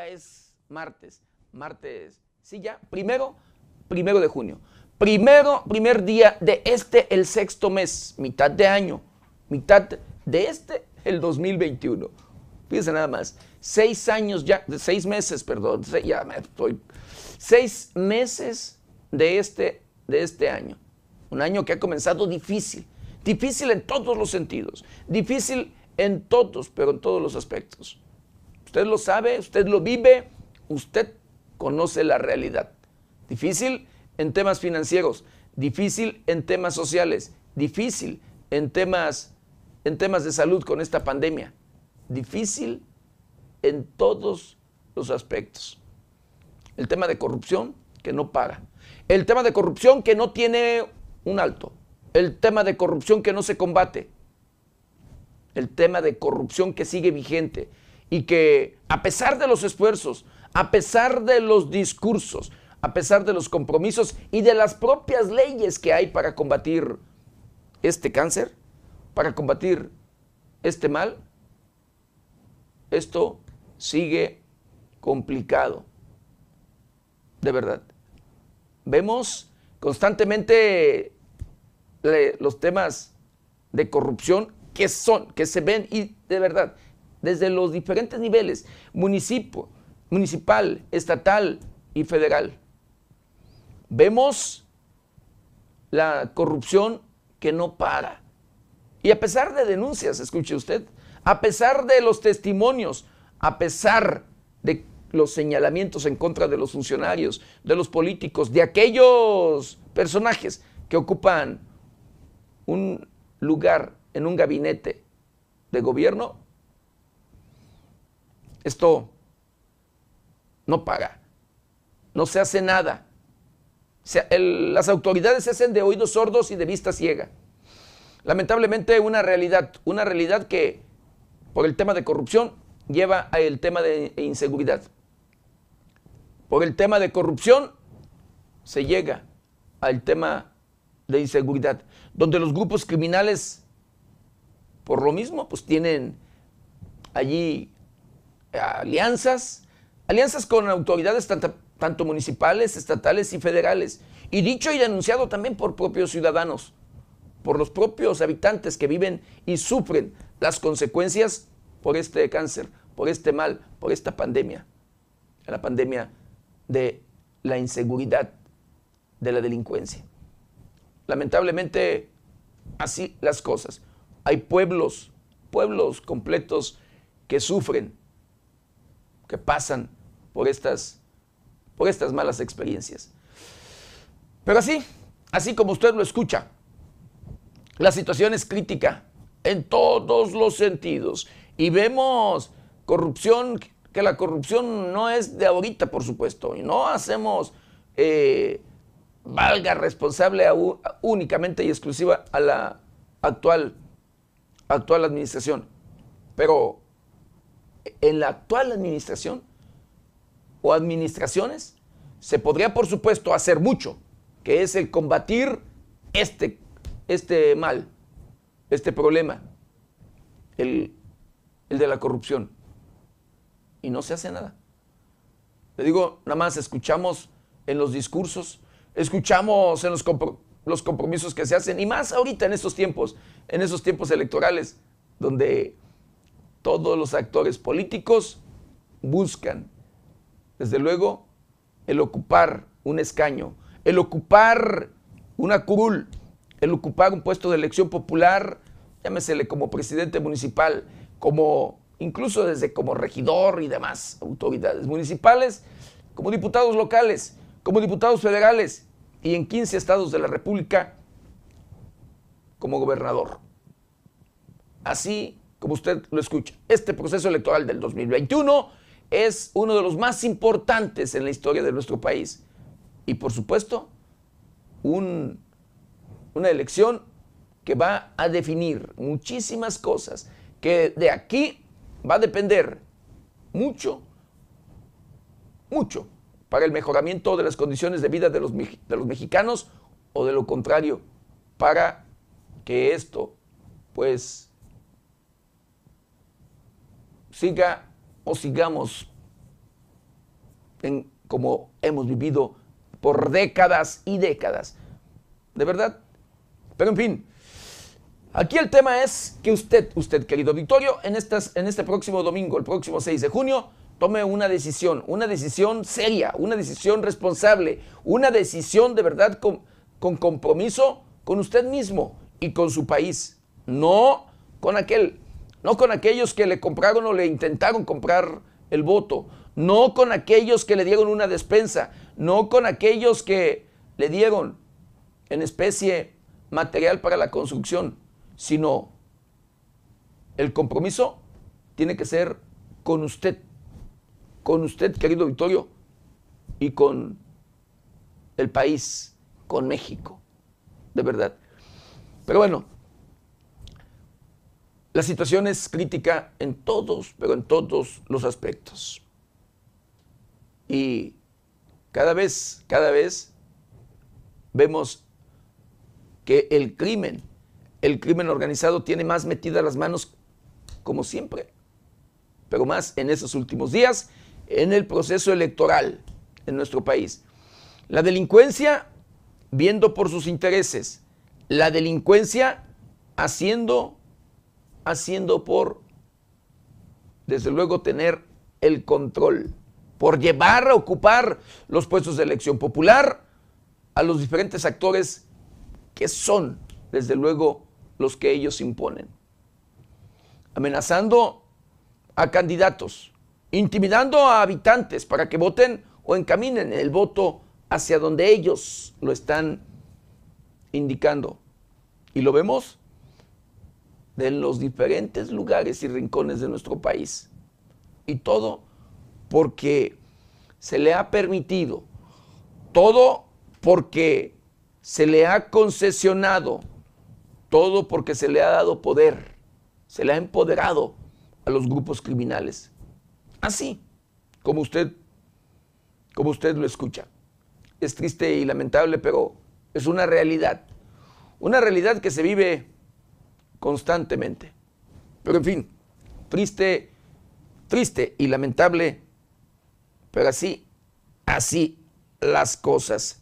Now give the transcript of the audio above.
es martes. Martes, sí, ya, primero, primero de junio. Primero, primer día de este, el sexto mes, mitad de año, mitad de este, el 2021. Fíjense nada más, seis años ya, seis meses, perdón, ya me estoy, seis meses de este, de este año. Un año que ha comenzado difícil, difícil en todos los sentidos, difícil en todos, pero en todos los aspectos. Usted lo sabe, usted lo vive, usted conoce la realidad. Difícil en temas financieros, difícil en temas sociales, difícil en temas, en temas de salud con esta pandemia, difícil en todos los aspectos. El tema de corrupción que no paga. El tema de corrupción que no tiene un alto. El tema de corrupción que no se combate. El tema de corrupción que sigue vigente y que a pesar de los esfuerzos, a pesar de los discursos, a pesar de los compromisos y de las propias leyes que hay para combatir este cáncer, para combatir este mal, esto sigue complicado. De verdad. Vemos constantemente los temas de corrupción que son, que se ven y de verdad desde los diferentes niveles, municipio, municipal, estatal y federal. Vemos la corrupción que no para. Y a pesar de denuncias, escuche usted, a pesar de los testimonios, a pesar de los señalamientos en contra de los funcionarios, de los políticos, de aquellos personajes que ocupan un lugar en un gabinete de gobierno, esto no paga, no se hace nada. las autoridades se hacen de oídos sordos y de vista ciega. Lamentablemente una realidad, una realidad que por el tema de corrupción lleva al tema de inseguridad. Por el tema de corrupción se llega al tema de inseguridad, donde los grupos criminales, por lo mismo, pues tienen allí alianzas, alianzas con autoridades tanto, municipales, estatales y federales, y dicho y denunciado también por propios ciudadanos, por los propios habitantes que viven y sufren las consecuencias por este cáncer, por este mal, por esta pandemia, la pandemia de la inseguridad, de la delincuencia. Lamentablemente, así las cosas. Hay pueblos, pueblos completos que sufren que pasan por estas, por estas malas experiencias. Pero así, así como usted lo escucha, la situación es crítica en todos los sentidos y vemos corrupción, que la corrupción no es de ahorita, por supuesto, y no hacemos... Eh, valga responsable únicamente y exclusiva a la actual, actual administración. Pero en la actual administración o administraciones se podría, por supuesto, hacer mucho, que es el combatir este, este mal, este problema, el, de la corrupción. Y no se hace nada. Le digo, nada más escuchamos en los discursos, escuchamos en los, los compromisos que se hacen, y más ahorita en estos tiempos, en esos tiempos electorales, donde todos los actores políticos buscan, desde luego, el ocupar un escaño, el ocupar una curul, el ocupar un puesto de elección popular, llámesele como presidente municipal, como incluso desde como regidor y demás autoridades municipales, como diputados locales, como diputados federales y en 15 estados de la República como gobernador. Así como usted lo escucha. Este proceso electoral del 2021 es uno de los más importantes en la historia de nuestro país y por supuesto un, una elección que va a definir muchísimas cosas, que de aquí va a depender mucho, mucho para el mejoramiento de las condiciones de vida de los, de los mexicanos o de lo contrario, para que esto pues siga o sigamos en, como hemos vivido por décadas y décadas. De verdad. Pero en fin, aquí el tema es que usted, usted querido Victorio, en, estas, en este próximo domingo, el próximo 6 de junio, tome una decisión, una decisión seria, una decisión responsable, una decisión de verdad con, con compromiso con usted mismo y con su país, no con aquel no con aquellos que le compraron o le intentaron comprar el voto, no con aquellos que le dieron una despensa, no con aquellos que le dieron en especie material para la construcción, sino el compromiso tiene que ser con usted, con usted querido Victorio y con el país, con México, de verdad. Pero bueno, la situación es crítica en todos, pero en todos los aspectos. Y cada vez, cada vez vemos que el crimen, el crimen organizado tiene más metidas las manos como siempre, pero más en esos últimos días, en el proceso electoral en nuestro país. La delincuencia viendo por sus intereses, la delincuencia haciendo haciendo por, desde luego, tener el control, por llevar a ocupar los puestos de elección popular a los diferentes actores que son, desde luego, los que ellos imponen. Amenazando a candidatos, intimidando a habitantes para que voten o encaminen el voto hacia donde ellos lo están indicando. Y lo vemos de los diferentes lugares y rincones de nuestro país. Y todo porque se le ha permitido, todo porque se le ha concesionado, todo porque se le ha dado poder, se le ha empoderado a los grupos criminales. Así como usted como usted lo escucha. Es triste y lamentable, pero es una realidad. Una realidad que se vive constantemente. Pero en fin, triste, triste y lamentable, pero así, así las cosas.